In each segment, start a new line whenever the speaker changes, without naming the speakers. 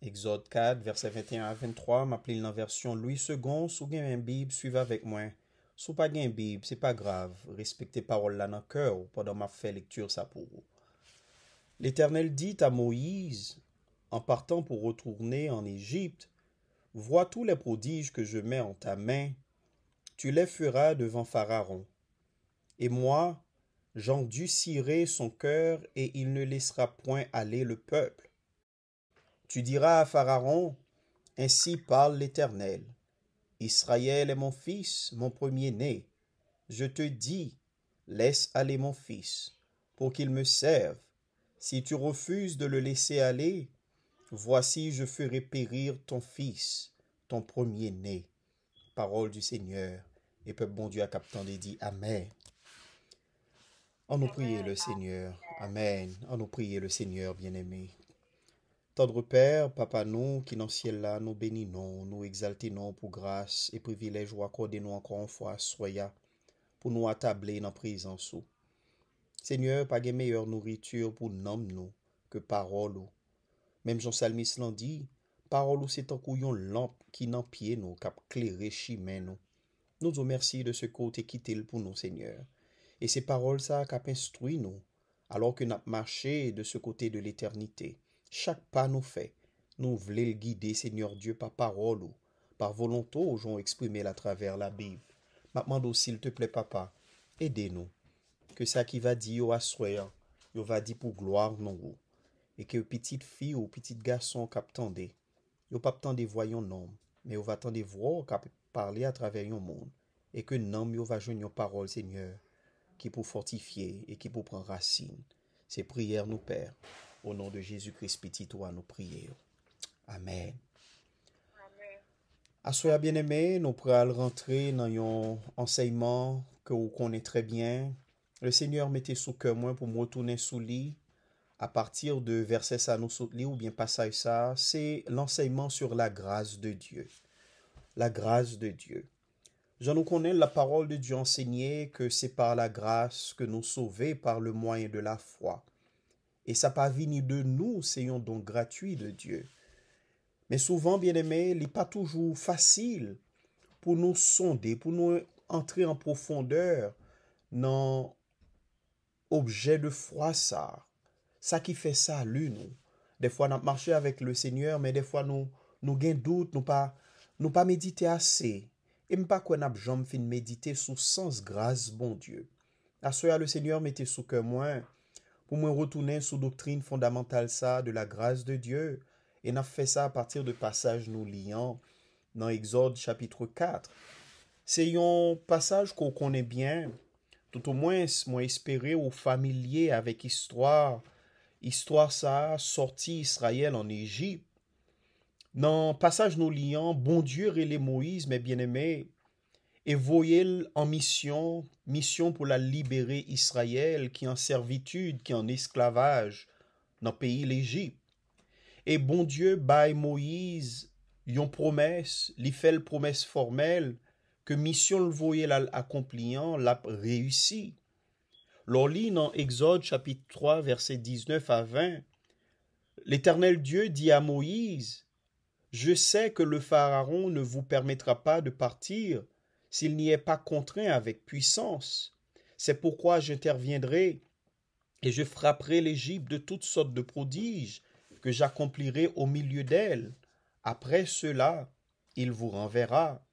Exode 4, verset 21 à 23, m'appelle dans version Louis II, sou gain avec moi. Sous pas gain Bible, c'est pas grave, respectez parole là dans cœur pendant ma fait lecture ça pour L'Éternel dit à Moïse, en partant pour retourner en Égypte, Vois tous les prodiges que je mets en ta main, tu les feras devant Pharaon. Et moi, j'endurcirai son cœur et il ne laissera point aller le peuple tu diras à Pharaon, Ainsi parle l'Éternel. Israël est mon fils, mon premier-né. Je te dis, laisse aller mon fils, pour qu'il me serve. Si tu refuses de le laisser aller, voici je ferai périr ton fils, ton premier-né. Parole du Seigneur, et peuple bon Dieu a captant dit Amen. En nous prier le Seigneur. Amen. En nous prier le Seigneur bien-aimé. Tendre pèr, papa nou ki nan siel la nou beni nou, nou exalte nou pou gras e privilej wakode nou ankon fwa soya pou nou atable nan prizansou. Sènyèr, page meyèr nouritur pou nanm nou ke parol nou. Mem jonsal mis lan di, parol nou se tankou yon lamp ki nan pie nou kap klerè chi men nou. Nou zo mersi de se kote ki tel pou nou sènyèr. E se parol sa kap instrui nou alò ke nap mache de se kote de l'eternite. Chak pa nou fe, nou vle l gide Seigneur Diyo pa parol ou, par volonto ou joun eksprime la traver la biv. Matman do sil te ple papa, ede nou, ke sa ki va di yo aswe, yo va di pou gloar nou, e ke yo piti fi ou piti gason kap tende, yo pa ptende voy yon nom, me yo va tende vwo kap parli a traver yon moun, e ke nom yo va joun yon parol Seigneur, ki pou fortifiye, e ki pou pran rasine, se priyer nou per. Au nom de Jésus-Christ, petit toi, nous prier. Amen. À bien-aimé, nous à rentrer dans un enseignement que vous connaissez très bien. Le Seigneur mettait sous cœur moi pour me retourner sous lit à partir de verset ça nous lit ou bien passage ça, c'est l'enseignement sur la grâce de Dieu. La grâce de Dieu. Je nous connais la parole de Dieu enseignée que c'est par la grâce que nous sauvés par le moyen de la foi. E sa pa vini de nou, se yon don gratuy de Diyo. Men souvan, bien eme, li pa toujou fasil pou nou sonde, pou nou entre en profondeur nan objè de fwa sa. Sa ki fè sa lounou. De fwa nan marchè avèk le Seigneur, men de fwa nou gen dout, nou pa medite ase. E mpa kwen ap jom fin medite sou sans graz, bon Diyo. Aswe a le Seigneur mette sou ke mwen. pour me retourner sur la doctrine fondamentale de la grâce de Dieu et n'a fait ça à partir de passage nous liant dans Exode chapitre 4. C'est un passage qu'on connaît bien, tout au moins moi espéré ou familier avec histoire histoire ça sortie Israël en Égypte non passage nous liant bon Dieu les Moïse, mes bien aimés et voyez en mission, mission pour la libérer Israël qui est en servitude, qui est en esclavage dans le pays l'Égypte. Et bon Dieu et Moïse ont promesse, lui fait la promesse formelle que mission le voyait l'accomplissant, l'a réussi. L'on en Exode chapitre 3 verset 19 à 20, l'Éternel Dieu dit à Moïse, Je sais que le Pharaon ne vous permettra pas de partir, s'il n'y est pas contraint avec puissance. C'est pourquoi j'interviendrai et je frapperai l'Égypte de toutes sortes de prodiges que j'accomplirai au milieu d'elle. Après cela, il vous renverra.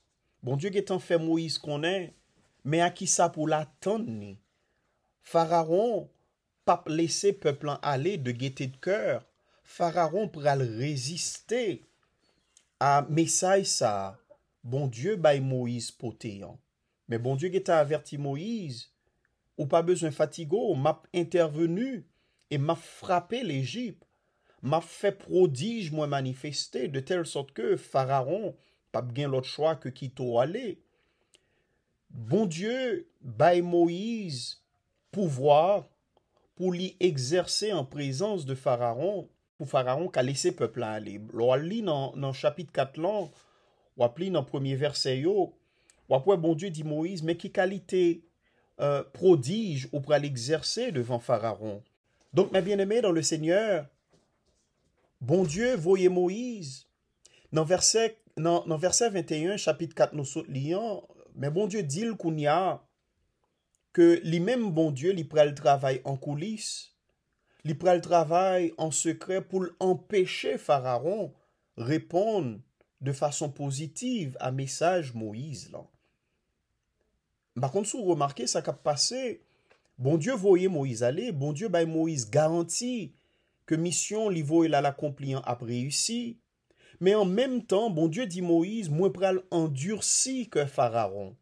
Bon Dieu qui en fait Moïse qu'on est, mais à qui ça pour l'attendre? Pharaon, pas laisser peuple en aller de gaieté de cœur. Pharaon aller résister à Messaïsa, Bon dieu bay Moïse poté an. Men bon dieu gèta averti Moïse, ou pa bezon fatigo, m'ap intervenu, e m'ap frape l'Egypte, m'ap fè prodige mwen manifestè, de tel sot ke fararon, pap gen lot chwa ke kito ale. Bon dieu bay Moïse, pou vwa, pou li eksersè an prezans de fararon, pou fararon ka lese pepla ale. Lo al li nan chapit kat lan, appelé dans le premier verset yo, ou bon Dieu dit Moïse, mais quelle qualité euh, prodige ou pourrait l'exercer devant Pharaon. Donc, mes bien aimés dans le Seigneur, bon Dieu, voyez Moïse, dans verset, verset 21, chapitre 4 nous sommes lion mais bon le qu'il le a que lui-même, bon Dieu prend le travail en coulisses, il prend le travail secret secret pour Pharaon, Pharaon répondre de façon positive à message Moïse là. Par contre, si vous remarquez, ça a passé, bon Dieu voyait Moïse aller, bon Dieu bah Moïse garantit que mission livo et il a réussi. Mais en même temps, bon Dieu dit Moïse, moi pral endurci que Pharaon.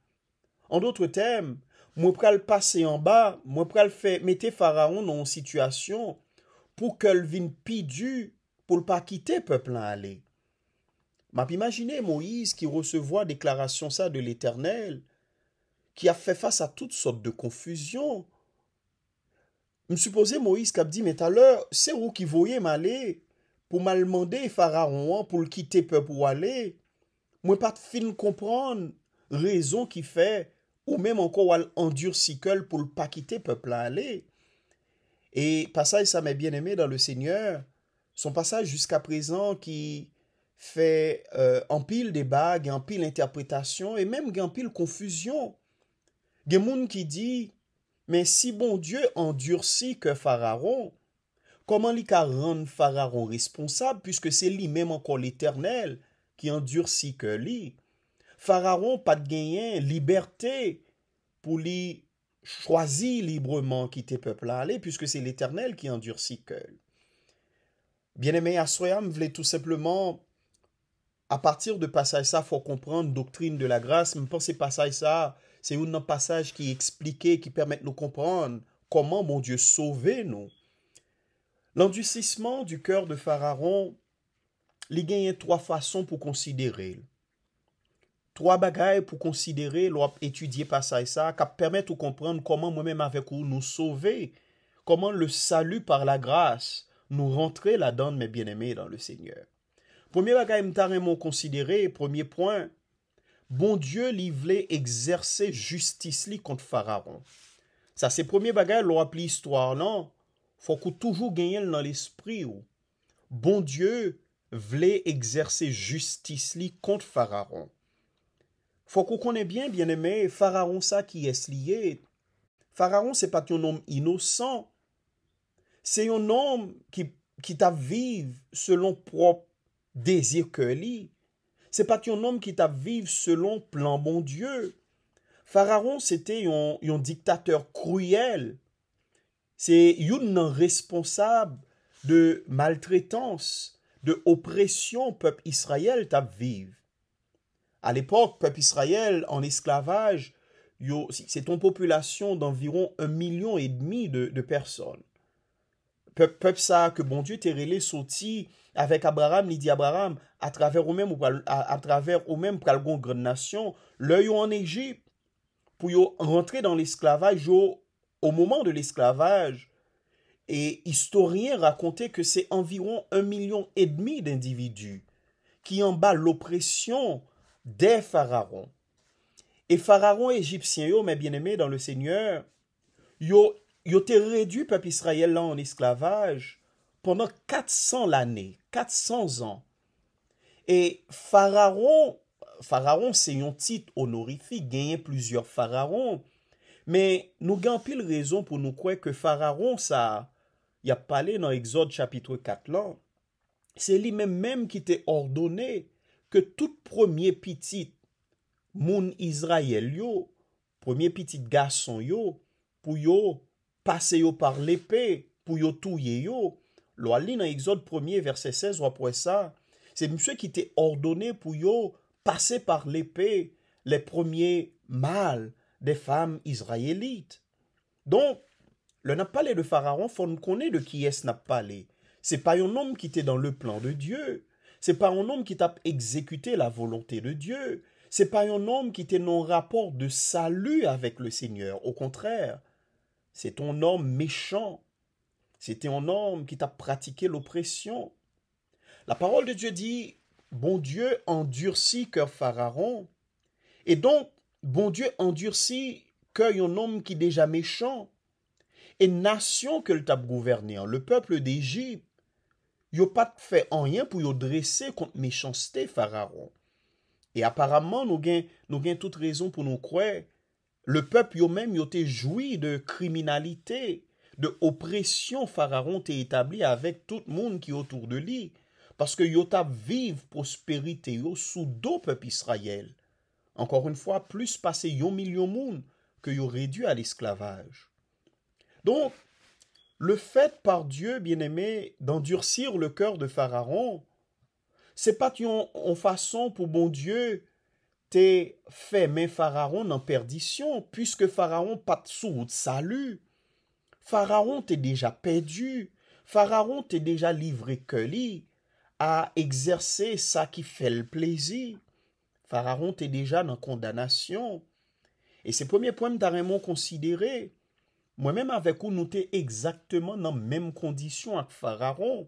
En d'autres termes, moi pral passer en bas, moi pral fait mettre Pharaon dans une situation pour qu'elle vienne pidu pour ne pas quitter peuple à aller. M'a imaginez Moïse qui recevoit déclaration ça de l'Éternel, qui a fait face à toutes sortes de confusion. Me supposez Moïse qui a dit mais tout à l'heure, c'est où qui voyait m'aller pour m'allemander Pharaon pour le quitter peuple ou aller. Moi pas de fin comprendre raison qui fait ou même encore endurci pour ne pas quitter peuple à aller. Et passage ça m'est bien aimé dans le Seigneur, son passage jusqu'à présent qui fè anpil euh, debag, anpil interpretasyon, e mèm gè anpil konfüzyon. Gè moun ki di, mè si bon dieu an dursi ke fararon, koman li ka rande fararon responsab, pwiske se li mèm anko l'Eternel ki an dursi ke li. Fararon pat genyen libertè pou li chwazi libreman ki te pepla ale, pwiske se l'Eternel ki an dursi ke. Bien eme Aswoyam vle tout sepleman à partir de passage ça, faut comprendre doctrine de la grâce. Mais pensez passage ça, c'est un passage qui explique, qui permet de nous comprendre comment mon Dieu sauver nous. L'endurcissement du cœur de Pharaon, il y a trois façons pour considérer. Trois bagailles pour considérer, étudier passage ça, qui permet de comprendre comment moi-même avec vous nous sauver, comment le salut par la grâce nous rentrer là-dedans, mes bien-aimés, dans le Seigneur. Premier bagay mta considéré, premier point, bon Dieu li vle exercer justice li contre pharaon. ça c'est premier bagaille, l'on faut l'histoire, non? Faut qu'on toujours toujours dans l'esprit ou. Bon Dieu, vle exercer justice li pharaon. Pharaon, faut qu'on connaît bien, bien aimé pharaon ça qui est lié. pharaon, c'est pas un homme innocent. C'est un homme qui qui ta vive selon propre désir que li. Se pas yon homme qui t'a vive selon plan bon Dieu. Pharaon c'était un dictateur cruel. cruel. C'est responsable yon de maltraitance, de oppression peuple Israël t'a vive. A l'époque peuple Israël en esclavage, c'est ton population d'environ un million et demi de personnes peuple, ça que bon Dieu t'a relé sorti avec Abraham, il dit Abraham, à travers ou même à, travers ou même pour une grande nation, l'œil en Égypte, pour rentrer dans l'esclavage au, moment de l'esclavage. Et historien racontait que c'est environ un million et demi d'individus qui en bas l'oppression des pharaons. Et pharaons égyptien, yo, mes bien-aimés dans le Seigneur, yo yo te redu pep Israel la an esklavaj pondan 400 l ane, 400 an. E fararon, fararon se yon tit honorifi, genyen pluzior fararon, me nou gen pil rezon pou nou kwe ke fararon sa ya pale nan exod chapitwe 4 lan, se li men menm ki te ordone ke tout premye pitit moun Israel yo, premye pitit gason yo, pou yo, passer par l'épée pour yo yé yo. Exode 1 verset 16 ça, c'est monsieur qui t'est ordonné pour yo passer par l'épée les premiers mâles des femmes israélites. Donc, le n'a de Pharaon, faut nous connaître de qui est-ce n'a Ce C'est pas un homme qui était dans le plan de Dieu. C'est pas un homme qui t'a exécuté la volonté de Dieu. C'est pas un homme qui était non rapport de salut avec le Seigneur. Au contraire, c'est ton homme méchant. C'était un homme qui t'a pratiqué l'oppression. La parole de Dieu dit, bon Dieu endurcit cœur Pharaon. Et donc, bon Dieu endurcit cœur un homme qui déjà méchant. Et nation que le t'a gouverné, hein, le peuple d'Égypte, n'a pas fait rien pour y dresser contre méchanceté Pharaon. Et apparemment, nous avons nous toute raison pour nous croire le peuple eux-mêmes jouit joui de criminalité, de oppression Pharaon té établi avec tout monde qui autour de lui. parce que yota vive prospérité sous deux peuple Israël. Encore une fois, plus passé yon million monde que aurait réduit à l'esclavage. Donc, le fait par Dieu, bien-aimé, d'endurcir le cœur de Pharaon, c'est pas une, façon pour bon Dieu te fe men fararon nan perdisyon, pwiske fararon pat sou ou te salu, fararon te deja pedu, fararon te deja livre ke li, a ekserse sa ki fel plezi, fararon te deja nan kondanasyon, e se pwemye pwem ta remon konsidere, mwen menm avèk ou nou te ekzaktman nan menm kondisyon ak fararon,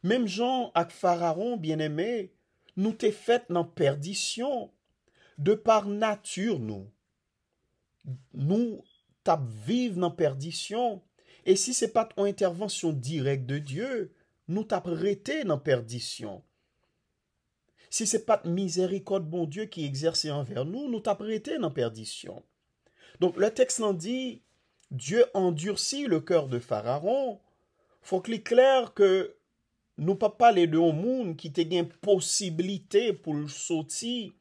menm jan ak fararon, nou te fet nan perdisyon, de par nature nous, nous tape vivre dans perdition. Et si c'est pas une intervention directe de Dieu, nous tap rester dans perdition. Si c'est n'est pas miséricorde bon Dieu qui exerce envers nous, nous tap rester dans perdition. Donc le texte en dit, Dieu endurcit le cœur de Pharaon. Faut qu'il clair que nous pas parler de monde qui t'ait une possibilité pour le sortir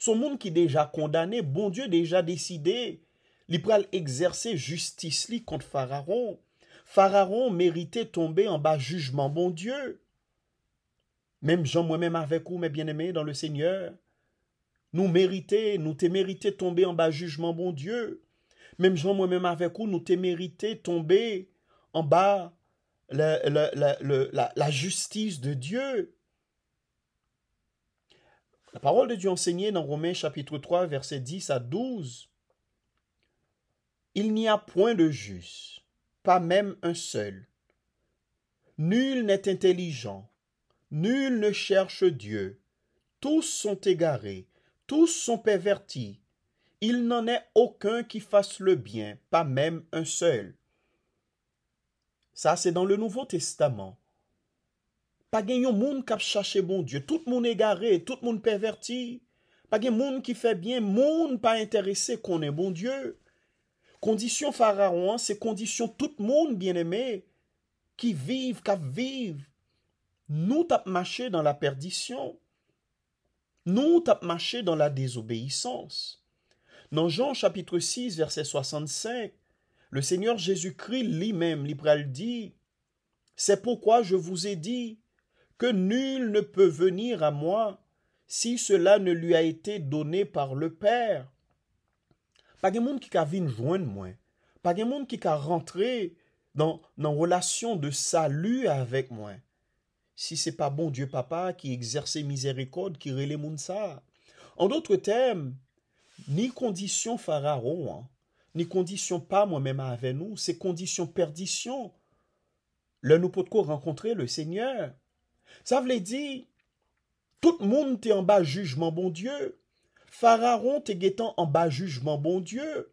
son monde qui déjà condamné, bon Dieu déjà décidé, il exercer justice contre Pharaon. Pharaon méritait tomber en bas jugement, bon Dieu. Même Jean, moi-même avec vous, mes bien-aimés dans le Seigneur, nous méritait, nous t'es mérité tomber en bas jugement, bon Dieu. Même Jean, moi-même avec vous, nous t'es mérité tomber en bas la, justice de Dieu. La parole de Dieu enseignée dans Romains chapitre 3, verset 10 à 12. Il n'y a point de juste, pas même un seul. Nul n'est intelligent, nul ne cherche Dieu. Tous sont égarés, tous sont pervertis. Il n'en est aucun qui fasse le bien, pas même un seul. Ça, c'est dans le Nouveau Testament pas gen monde qui a cherché bon Dieu. Tout moun égaré, tout monde perverti. pas de monde qui fait bien, pas intéressé qu'on est bon Dieu. Condition pharaon, c'est condition tout monde bien aimé qui vivent, kap Nous, nous tap marcher dans la perdition, nous tap marcher dans la désobéissance. Dans Jean chapitre 6, verset 65, le Seigneur Jésus-Christ lui-même, dit dit « C'est pourquoi je vous ai dit, que nul ne peut venir à moi si cela ne lui a été donné par le Père. Pas de monde qui une joindre moi. Pas de monde qui a rentré dans dans relation de salut avec moi. Si c'est pas bon Dieu papa qui exerce miséricorde qui relé mon ça. En d'autres termes, ni condition pharaon, hein, ni condition pas moi-même avec nous, c'est condition perdition. Là, nous pouvons rencontrer le Seigneur. Ça veut dire, tout le monde est en bas jugement bon Dieu. Pharaon est guettant en bas jugement bon Dieu.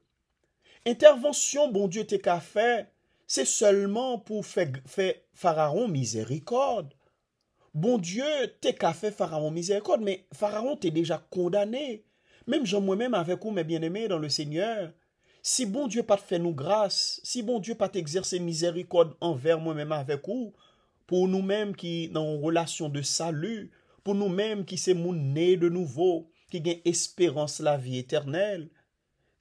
Intervention bon Dieu t'es qu'à faire, c'est seulement pour faire, Pharaon miséricorde. Bon Dieu t'es qu'à faire Pharaon miséricorde, mais Pharaon t'est déjà condamné. Même je moi-même avec vous, mes bien-aimés dans le Seigneur, si bon Dieu pas te fait nous grâce, si bon Dieu pas t'exercer miséricorde envers moi-même avec vous, pou nou menm ki nan rrelasyon de salu, pou nou menm ki se moun ne de nouvo, ki gen esperans la vi eternel,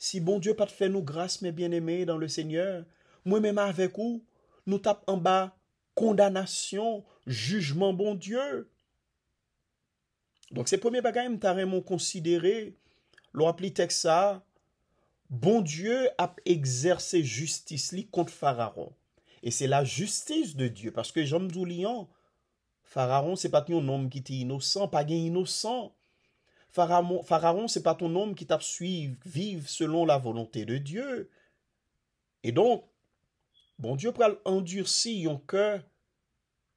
si bon Diyo pat fe nou grase me bien eme dan le Senyor, mwen menman avek ou, nou tap an ba kondanasyon, jujman bon Diyo. Donk se pwemye bagay mta remon konsidere, lor ap li teksa, bon Diyo ap ekserse justis li kont fararon. Et c'est la justice de Dieu. Parce que j'aime d'ou liant, pharaon, c'est pas ton nom qui t'es innocent, pas guen innocent. Pharaon, c'est pas ton nom qui t'absuive, vive selon la volonté de Dieu. Et donc, bon Dieu, pral endurci yon coeur,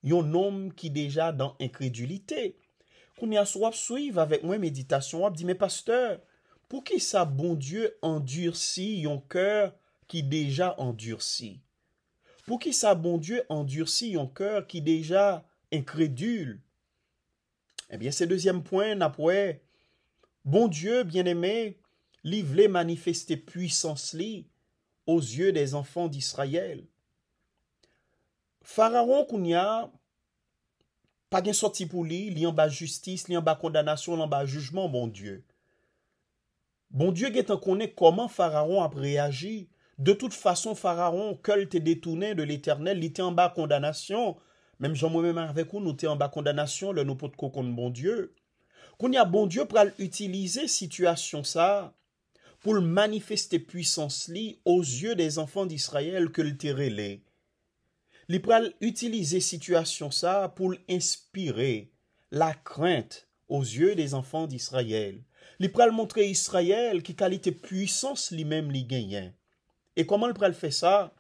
yon nom qui déjà dans incrédulité. Koun yas wap suive, avek mwen meditasyon wap, di me pasteur, pou ki sa bon Dieu endurci yon coeur ki deja endurci? Pour qui ça, bon Dieu, endurcit un cœur qui déjà incrédule Eh bien, c'est deuxième point, après. Bon Dieu, bien-aimé, livré manifester puissance li aux yeux des enfants d'Israël. Pharaon a pas de sorti pour lui, li en bas justice, li en bas condamnation, li en bas jugement, bon Dieu. Bon Dieu, guetan connaît comment Pharaon a réagi de toute façon, Pharaon, quel et détourné de l'éternel, il était en bas condamnation. Même Jean moi-même avec nous, nous t'es en bas condamnation, le nous pot de bon Dieu. Qu'on y a bon Dieu pour utiliser situation ça, pour le manifester puissance li aux yeux des enfants d'Israël que le terrelé. Il pral utiliser situation ça pour inspirer la crainte aux yeux des enfants d'Israël. Il pral montrer Israël qui qualité puissance lui-même li gagnait. Et comment le prêtre fait ça?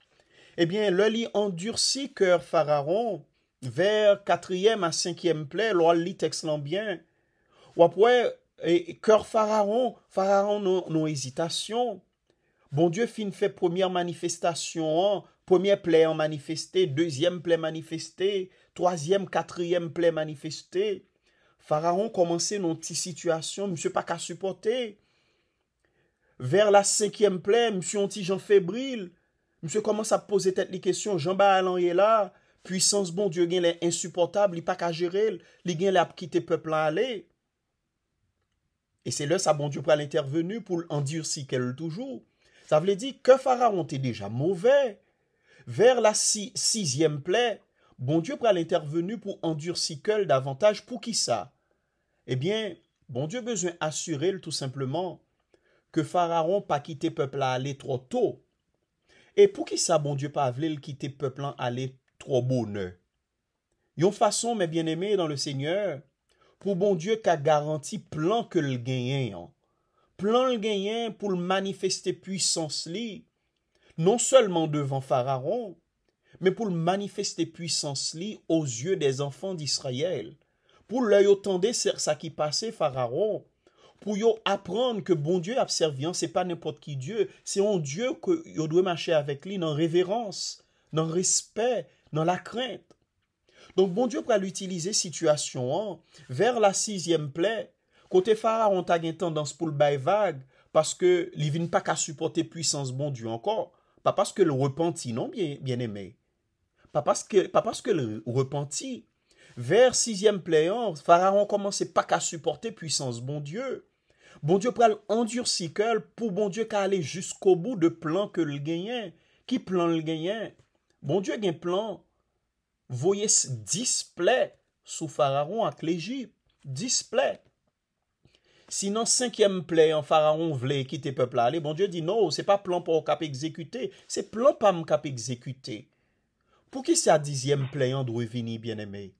Eh bien, le lit endurci cœur Pharaon vers quatrième à cinquième plaie, l'on lit excellent bien. Ou après, cœur Pharaon, Pharaon non, hésitation. Bon Dieu fin fait première manifestation, première plaie en manifesté, deuxième plaie manifesté. troisième, quatrième plaie manifestée. Pharaon commençait notre situation, monsieur pas qu'à supporter vers la cinquième plaie, monsieur anti Jean fébrile, monsieur commence à poser tête les questions, Jean Balan est là, puissance bon Dieu il est insupportable, il pas qu'à gérer, il a l'a quitté peuple à aller. Et c'est là ça bon Dieu prend l'intervenu pour endurcir qu'elle toujours. Ça veut dire que Pharaon était déjà mauvais. Vers la sixième plaie, bon Dieu prend l'intervenu pour endurcir qu'elle davantage pour qui ça Eh bien, bon Dieu besoin assurer tout simplement que Pharaon pas quitter peuple à aller trop tôt. Et pour qui ça, bon Dieu, pas voulu quitter peuple à aller trop bonheur? Yon façon, mes bien-aimés dans le Seigneur, pour bon Dieu qu'a garanti plan que le gagnant. Hein. Plan le gagnant pour manifester puissance li, non seulement devant Pharaon, mais pour manifester puissance li aux yeux des enfants d'Israël. Pour l'œil autant c'est ça qui passait Pharaon, pour y apprendre que bon Dieu abservient, hein. ce c'est pas n'importe qui Dieu, c'est un Dieu que yo doit marcher avec lui dans révérence, dans respect, dans la crainte. Donc bon Dieu pourrait l'utiliser, situation hein, vers la sixième plaie, côté Pharaon a une tendance pour le bail vague parce que ne vient pas qu'à supporter puissance bon Dieu encore, pas parce que le repenti non bien, bien aimé. Pas parce que pas parce que le repenti vers sixième plaie, hein, Pharaon commençait pas qu'à supporter puissance bon Dieu. Bon Dieu pral endurci cœur pour bon Dieu qu'à aller jusqu'au bout de plan que le gagnant. Qui plan le gagnant? Bon Dieu gagne plan. Voyez display sous Pharaon avec l'Égypte. Display. Sinon, cinquième plaie en hein, Pharaon voulait quitter peuple aller. Bon Dieu dit non, c'est pas plan pour cap exécuter, c'est plan pas me cap exécuter. Pour qui c'est à dixième plaie hein, en vini bien aimé?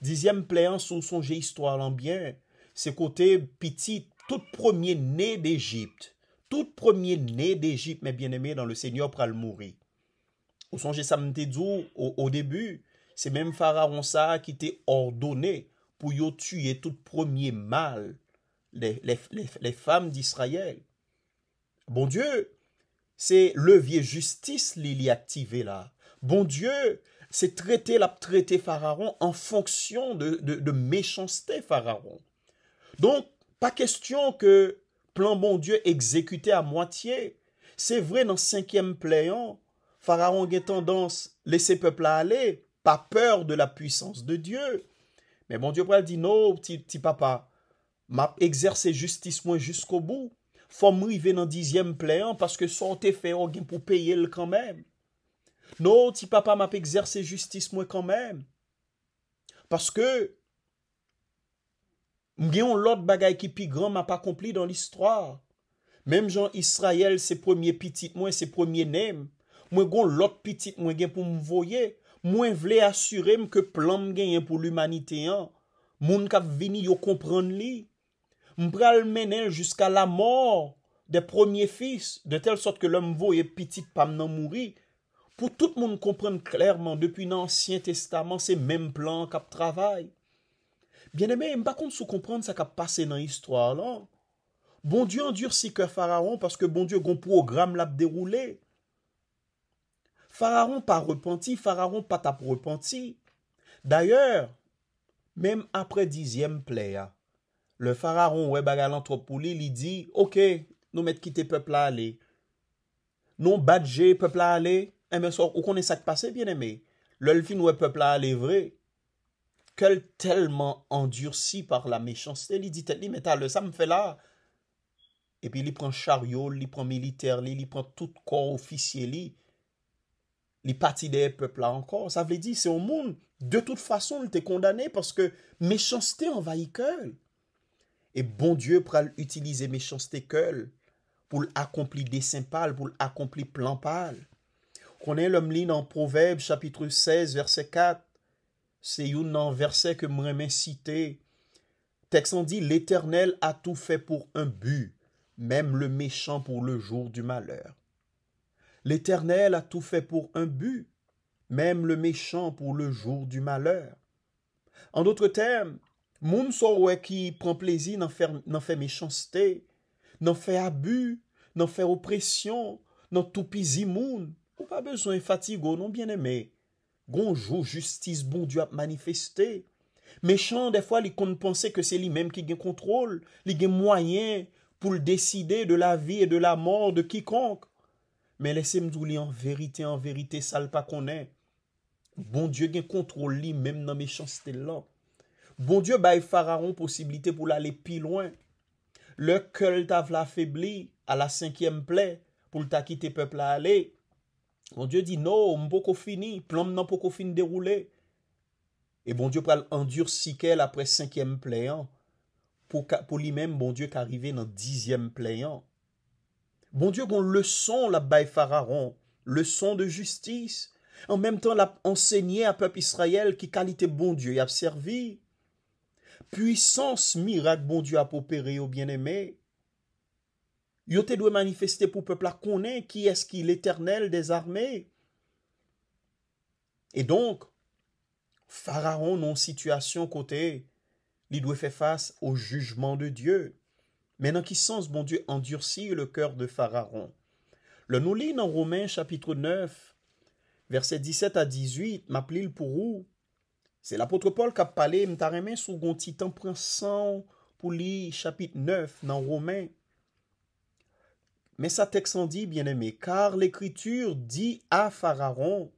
Dixième plaie en hein, songe histoire en bien. C'est côté petit tout premier né d'Égypte, tout premier né d'Égypte, mes bien-aimés, dans le Seigneur pral mourir. Ou songez ça au, au début, c'est même Pharaon ça qui t'est ordonné pour yo tuer tout premier mal les, les, femmes d'Israël. Bon Dieu, c'est levier justice li activé là. Bon Dieu, c'est traiter la traiter Pharaon en fonction de méchanceté Pharaon. Donc, pas question que plan bon Dieu exécuté à moitié. C'est vrai dans cinquième pléon, Pharaon a tendance laisser peuple aller, pas peur de la puissance de Dieu. Mais bon Dieu dit, dit non, petit, papa, m'a exercé justice moins jusqu'au bout. Faut m'arriver dans dixième pléon parce que son te fait pour payer le quand même. Non, petit papa m'a exercé justice moi quand même. Parce que Mwen gen yon lot bagay ki pi gran map akompli dan l'histoire. Mwen jen Yisrael se premier pitit mwen se premier nem. Mwen gen yon lot pitit mwen gen pou mwen voye. Mwen vle asyre mwen ke plan mwen gen yon pou l'umanitean. Mwen kap vini yo kompran li. Mwen pral men el jiska la mor de premier fis. De tel sot ke l'on mvoye pitit pa mnen mouri. Pou tout mwen kompran klèrman depi nan ansyen testaman se men plan kap travay. Bien eme, mba kont sou komprend sa ka pase nan histwa lan. Bon dieu endur si ke fararon, paske bon dieu gon pou o gram lap deroule. Fararon pa repenti, fararon pa tap repenti. D'ayor, mem apre dizyem ple ya, le fararon we baga l'antropouli li di, oke, nou met kite pepla ale. Nou batje pepla ale, eme eh, so, ou konen sa kpase, bien eme, l'elfin we pepla ale vre, qu'elle tellement endurci par la méchanceté, il dit, mais t'as le ça me fait là. Et puis il prend chariot, il prend militaire, il prend tout corps officier, il partit des peuples là encore. Ça veut dire, c'est au monde, de toute façon, il était condamné parce que méchanceté envahit que. Et bon Dieu pral utiliser méchanceté qu'elle, pour accomplir des pâles, pour accomplir plan pâle. Qu'on est l'homme lit dans Proverbe chapitre 16, verset 4 c'est un verset que m'aimer citer. Texte dit l'Éternel a tout fait pour un but, même le méchant pour le jour du malheur. L'Éternel a tout fait pour un but, même le méchant pour le jour du malheur. En d'autres termes, moun qui prend plaisir n'en fait, méchanceté, n'en fait abus, n'en fait oppression, n'en tout moun, ou pas besoin fatigo non bien aimé. Gonjou justice bon dyo ap manifesté. Mèchant de fwa li konpense ke se li mèm ki gen kontrol. Li gen mwayen pou l'deside de la vi e de la mor de kikonk. Mè lese mdou li an verite an verite sal pa konen. Bon dyo gen kontrol li mèm nan mèchant stèl lò. Bon dyo bay fararon posibilite pou l'alè pi lwen. Le köl ta vla febli a la sènkye mple pou l'ta ki te pepl a alè. Bon Diyo di nou mpoko fini, plam nan mpoko fini deroule. E bon Diyo pral endur sikel apre 5e pleyan, pou li men bon Diyo karive nan 10e pleyan. Bon Diyo bon leson la bay fararon, leson de justis. An menm tan la ensegnye a pep Israel ki kalite bon Diyo y ap servi. Puissance mirak bon Diyo ap opere ou bien eme. Yo te peuple à qui qui est-ce est l'éternel des armées. Et donc, Pharaon non situation côté. Il doit faire face au jugement de Dieu. Mais dans qui sens bon Dieu endurcit le cœur de Pharaon. Le nous lit dans Romains, chapitre 9, verset 17 à 18, m'appelle pour pourrou c'est l'apôtre Paul qui Paul parlé. a parlé sous un gonti temps prensan pour lire chapitre 9 dans Romains. Mais ça dit, bien-aimé, car l'Écriture dit à Pharaon,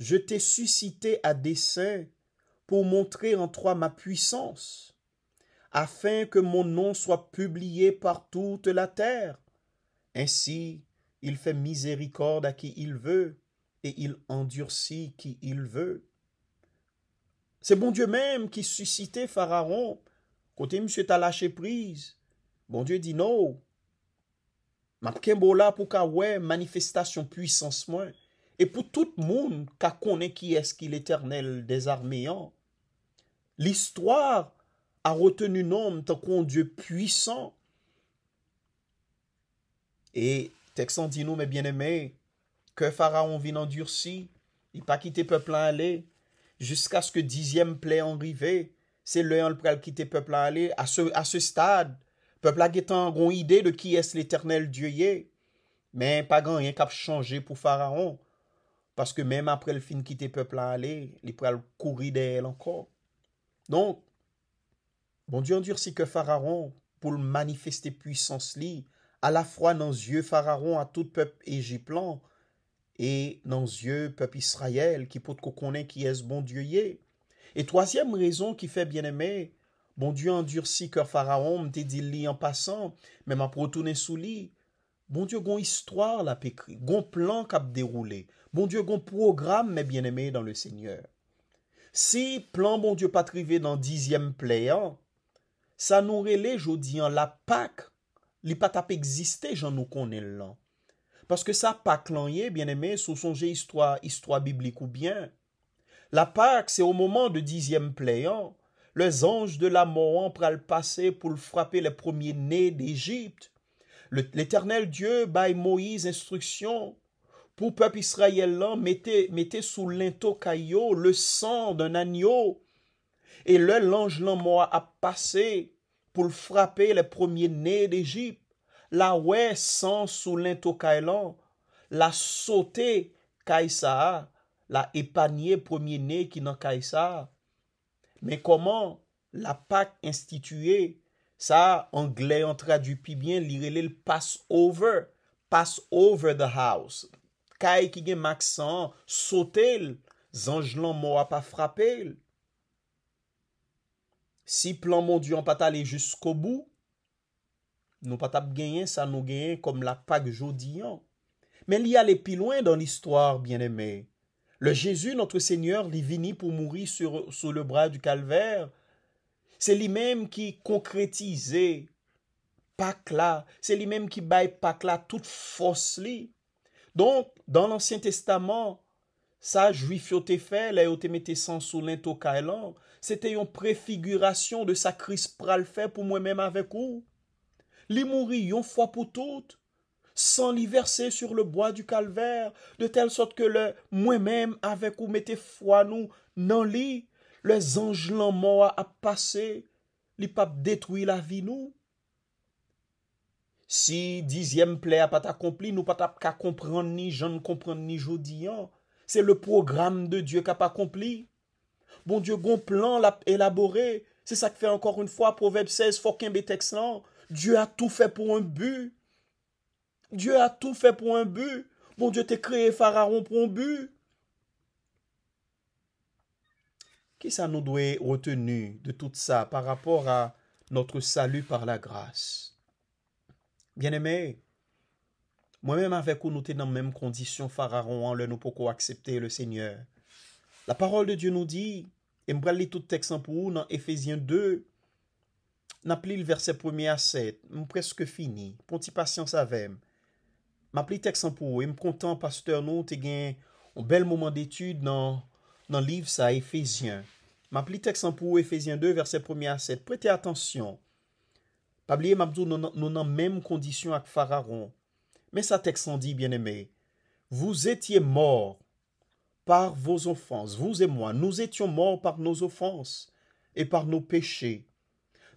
Je t'ai suscité à dessein pour montrer en toi ma puissance, afin que mon nom soit publié par toute la terre. Ainsi, il fait miséricorde à qui il veut, et il endurcit qui il veut. C'est bon Dieu même qui suscitait Pharaon. Côté monsieur t'a lâché prise. Bon Dieu dit non, là pour manifestation puissance moins et pour tout le monde ka connaît qui est ce qui l'éternel des armées hein. l'histoire a retenu nom tant qu'on Dieu puissant et texan dit nous mes bien-aimés que pharaon vient endurci il pas quitter peuple à aller jusqu'à ce que dixième plaie en c'est le pral quitter peuple à aller à ce stade Peuple a une idée de qui est l'éternel Dieu yé. Mais pas grand rien cap changé pour Pharaon. Parce que même après le fin quitter peuple à aller, il pral courir d'elle encore. Donc, bon Dieu si que Pharaon, pour manifester puissance à la fois dans les yeux Pharaon à tout peuple égyptien et dans les yeux peuple Israël qui peut connaître qui est ce bon Dieu Et troisième raison qui fait bien aimer, Bon Diyo an dursi kèr faraon mtè dil li an pasan, men ma protounen sou li. Bon Diyo gon istwar la pekri, gon plan kap deroule, bon Diyo gon programe men bien eme dan le seigneur. Si plan bon Diyo patrive dan dizyem pleyan, sa nou rele jodi an la pak, li pat ap egziste jan nou konen lan. Paske sa pak lan ye, bien eme, sou sonje istwa, istwa biblik ou bien, la pak se o moman de dizyem pleyan, les anges de la Moan pral passé pour frapper les premiers-nés d'Égypte. L'Éternel Dieu par Moïse instruction pour peuple Israël mettez, mettez sous l'into le sang d'un agneau. Et le l'ange moi a passé pour frapper les premiers-nés d'Égypte. La ouais sang sous l'into la sauter Kaïsa, la épanier premier-né qui n'en Men koman la pak instituye, sa angle an tradu pi bien, li rele l'pass over, pass over the house. Ka e ki gen maksan, sote l, zanj lan mou a pa frape l. Si plan mou diyon pata le jisk obou, nou pata genyen sa nou genyen kom la pak jodi an. Men li ale pi loin dan l'histoire, bien eme, Le Jésus, notre Seigneur, est venu pour mourir sur, sur le bras du calvaire. C'est lui-même qui concrétisait Pâques là. C'est lui-même qui baille Pâques là, toute force Donc, dans l'Ancien Testament, ça, juif te fait, là il mette sans sous c'était une préfiguration de sa crise pral pour moi-même avec vous. Il mourir une fois pour toutes. San li verse sur le boi du kalver. De tel sot ke le mwen menm avek ou mette fwa nou nan li. Le zanj lan mou a ap pase. Li pap detwi la vi nou. Si dizyem ple apat akompli nou pat ap ka kompran ni jan kompran ni jodi an. Se le programe de Diyo kap akompli. Bon Diyo gon plan la elabore. Se sa ke fe ankor un fwa. Proveb 16. Fokin betek san. Diyo a tou fe pou an bu. Bon Diyo. Dieu a tout fait pour un but. Bon Dieu t'a créé Pharaon pour un but. Qui ça nous doit retenir de tout ça par rapport à notre salut par la grâce? Bien-aimés, moi-même avec vous, nous sommes dans la même condition, Pharaon, en le nous pouvons accepter le Seigneur. La parole de Dieu nous dit, et je tout texte pour vous dans Ephésiens 2, n'a le verset 1 à 7, presque fini, Ponti patience avec Ma texte pour pou pasteur nous, te gen un bel moment d'étude dans le livre, ça Ephésiens. Ma texte pour Ephésiens 2, verset 1 à 7. attention, attention. et mabdou nous la même même condition Pharaon. Pharaon. Mais ça dit, bien aimé, Vous étiez morts par vos offenses, vous et moi, nous étions morts par nos offenses et par nos péchés,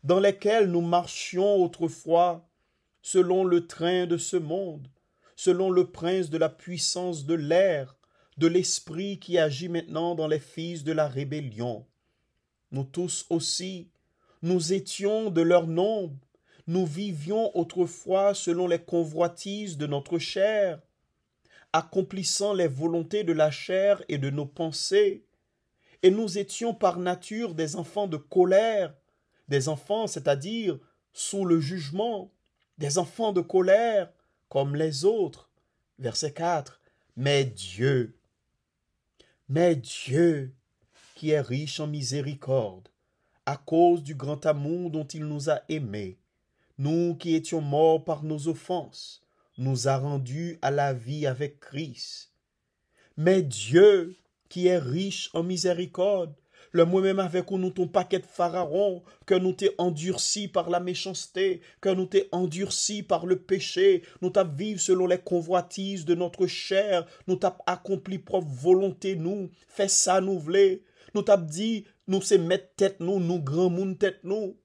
dans lesquels nous marchions autrefois selon le train de ce monde selon le prince de la puissance de l'air, de l'esprit qui agit maintenant dans les fils de la rébellion. Nous tous aussi, nous étions de leur nombre, nous vivions autrefois selon les convoitises de notre chair, accomplissant les volontés de la chair et de nos pensées, et nous étions par nature des enfants de colère, des enfants, c'est-à-dire sous le jugement, des enfants de colère, comme les autres. Verset 4. Mais Dieu, mais Dieu, qui est riche en miséricorde, à cause du grand amour dont il nous a aimés, nous qui étions morts par nos offenses, nous a rendus à la vie avec Christ. Mais Dieu, qui est riche en miséricorde, le moi-même avec nous, nous ton paquet de pharaon, que nous t'es endurci par la méchanceté, que nous t'es endurci par le péché, nous t'as vivre selon les convoitises de notre chair, nous t'as accompli propre volonté, nous, fais ça, nous voulons. Nous t'as dit, nous c'est mettre tête nous, nous grand monde tête nous.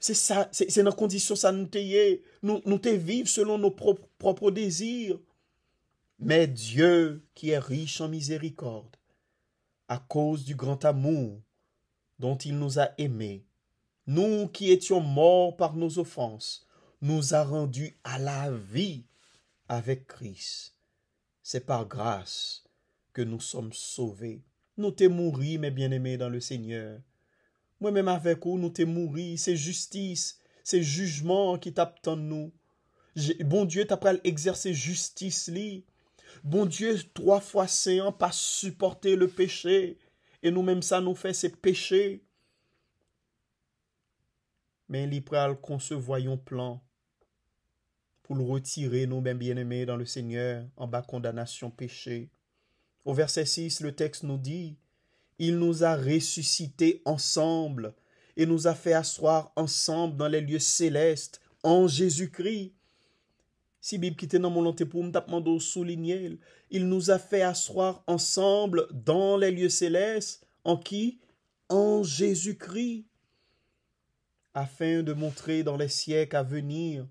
C'est ça, c'est nos conditions, ça nous t'aille, Nous, nous vivre selon nos propres désirs. Mais Dieu, qui est riche en miséricorde, à cause du grand amour dont il nous a aimés. Nous qui étions morts par nos offenses, nous a rendus à la vie avec Christ. C'est par grâce que nous sommes sauvés. Nous t'es mouris, mes bien-aimés, dans le Seigneur. Moi-même avec vous, nous t'es mouris. C'est justice, c'est jugement qui t'attend nous. Bon Dieu, à exercer justice Bon Dieu, trois fois séant pas supporter le péché. Et nous-mêmes, ça nous fait, ses péchés. » Mais il un plan pour le retirer, nous-mêmes bien-aimés, dans le Seigneur, en bas condamnation péché. Au verset 6, le texte nous dit Il nous a ressuscités ensemble et nous a fait asseoir ensemble dans les lieux célestes en Jésus-Christ si Bible qui était dans mon il nous a fait asseoir ensemble dans les lieux célestes, en qui En Jésus-Christ, afin de montrer dans les siècles à venir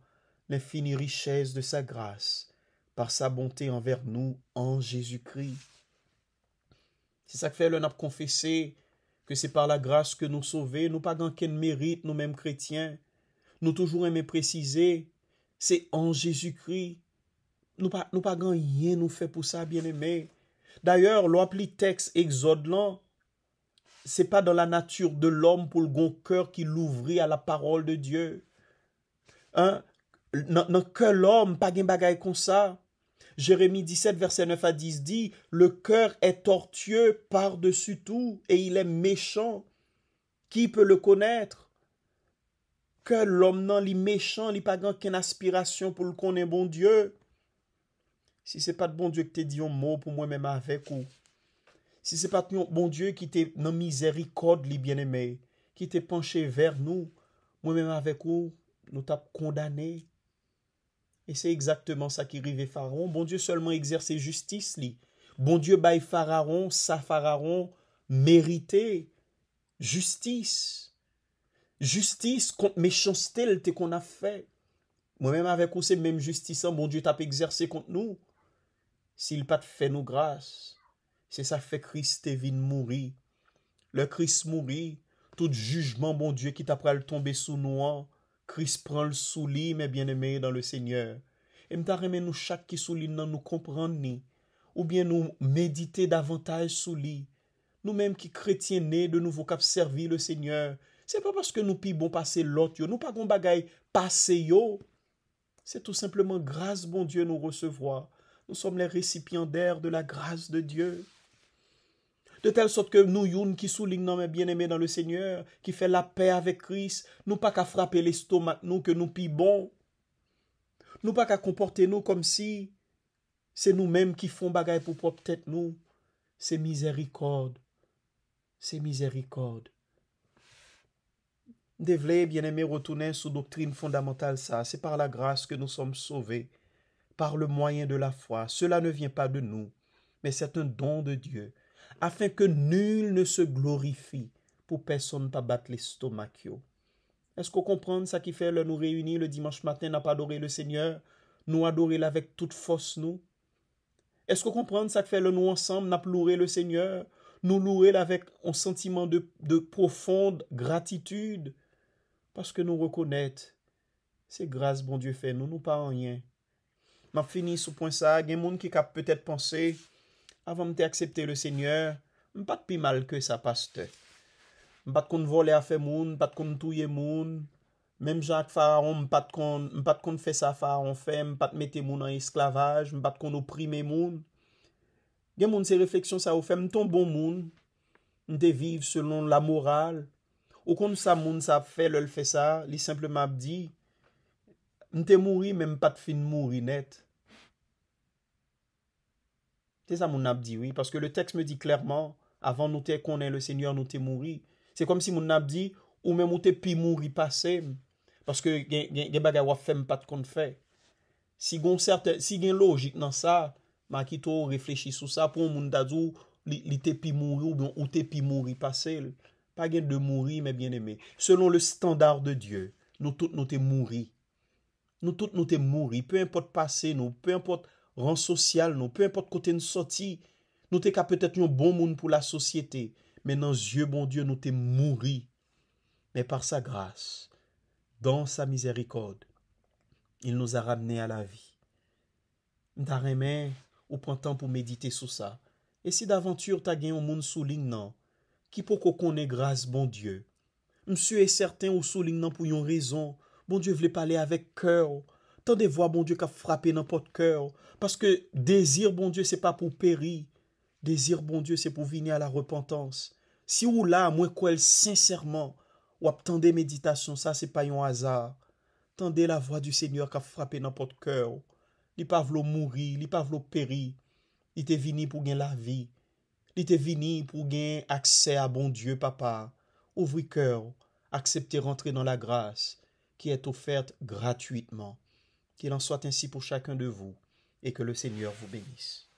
l'infinie richesse de sa grâce, par sa bonté envers nous en Jésus-Christ. C'est ça que fait le Nap confessé que c'est par la grâce que nous sauvés, nous pas dans mérite nous-mêmes chrétiens. Nous toujours aimer préciser c'est en jésus christ Nous ne pouvons rien nous yen pour ça, bien aimés D'ailleurs, lo texte li teks exode dans la nature de l'homme pour le grand cœur qui l'ouvrit à la parole de Dieu. Hein? que l'homme l'om, pa gen comme ça? Jérémie 17, verset 9 à 10 dit, Le cœur est tortueux par-dessus tout, et il est méchant. Qui peut le connaître ke lom nan li mechan, li pa gan ken aspirasyon pou l konen bon Diyo. Si se pat bon Diyo ki te diyon moun pou mwen men ma avek ou. Si se pat bon Diyo ki te nan mizeri kod li bien eme, ki te penche ver nou, mwen men ma avek ou, nou tap kondane. E se exakteman sa ki rive fararon, bon Diyo seulement exerse justice li. Bon Diyo bay fararon, sa fararon merite justice. Justis kont mechans tel te kon a fe. Mwen men avek ou se men justisan, bon Diyo tap exerse kont nou. Sil pat fe nou gras, se sa fe Kris te vin mouri. Le Kris mouri, tout jujman bon Diyo ki tap pral tombe sou nou an, Kris pran l sou li men bien eme dan le Senyor. E mta remen nou chak ki sou li nan nou kompran ni, ou bien nou medite davantage sou li. Nou men ki kretien ne de nou vokap servi le Senyor, Ce n'est pas parce que nous passer passer nous nous ne bagaille pas passer yo. C'est tout simplement grâce bon Dieu nous recevoir. Nous sommes les récipiendaires de la grâce de Dieu. De telle sorte que nous, youn, qui souligne nos bien-aimés dans le Seigneur, qui fait la paix avec Christ, nous pas qu'à frapper l'estomac, nous, que nous pibons. Nous pas qu'à comporter nous comme si c'est nous-mêmes qui font bagaille pour propre tête nous. C'est miséricorde. C'est miséricorde. Dévelez, bien-aimé, retourner sous doctrine fondamentale ça. C'est par la grâce que nous sommes sauvés, par le moyen de la foi. Cela ne vient pas de nous, mais c'est un don de Dieu, afin que nul ne se glorifie pour personne pas battre l'estomac. Est-ce qu'on comprend ça qui fait le nous réunir le dimanche matin n'a pas adoré le Seigneur, nous adorer avec toute force nous? Est-ce qu'on comprend ça qui fait le nous ensemble n'a louer le Seigneur, nous louer avec un sentiment de profonde gratitude, Paske nou rekounet, se grase bon dieu fe, nou nou pa wanyen. M ap fini sou pon sa, gen moun ki kap petet panse, avan m te aksepte le seigneur, m pat pi mal ke sa paste. M pat kon vole a fe moun, m pat kon touye moun, menm jak faron, m pat kon fe sa faron fe, m pat mette moun an esklavaj, m pat kon oprime moun. Gen moun se refleksyon sa ou fe, m ton bon moun, m te vive selon la moral. Ou kon sa moun sa fe, lèl fe sa, li simpleman ap di, mte mouri men pat fin mouri net. Te sa moun ap di, oui, paske le tekst me di klèrman, avan nou te konen le seigneur nou te mouri. Se kom si moun ap di, ou men mou te pi mouri pase, paske gen baga wafen pat kon fe. Si gen logik nan sa, maki tou reflechi sou sa, pou moun dadou li te pi mouri ou moun ou te pi mouri pase, lèl. pa gen de mouri, mè bienemè, selon le standard de Dieu, nou tout nou te mouri, nou tout nou te mouri, peu importe pase nou, peu importe rang sosyal nou, peu importe kote nou soti, nou te ka peutet nou bon moun pou la sosyete, mè nan zye bon Dieu nou te mouri, mè par sa grase, dan sa mizerikode, il nou a ramene a la vi. Nda remè, ou prantan pou medite sou sa, e si davantur ta gen yon moun sou lignan, non, Ki pou kou konen grase, bon dieu. M'su e serten ou solignan pou yon rizon. Bon dieu vle pale avek kèw. Tande vwa, bon dieu, ka frapen nan pot kèw. Paske dezir, bon dieu, se pa pou peri. Dezir, bon dieu, se pou vini a la repentans. Si ou la, mwen kou el sincèrman. Ou ap tande meditasyon, sa se pa yon azar. Tande la vwa du seigneur ka frapen nan pot kèw. Li pavlo mouri, li pavlo peri. Li te vini pou gen la vi. Li vini pour gagner accès à bon Dieu, papa. Ouvrez cœur, acceptez rentrer dans la grâce qui est offerte gratuitement. Qu'il en soit ainsi pour chacun de vous et que le Seigneur vous bénisse.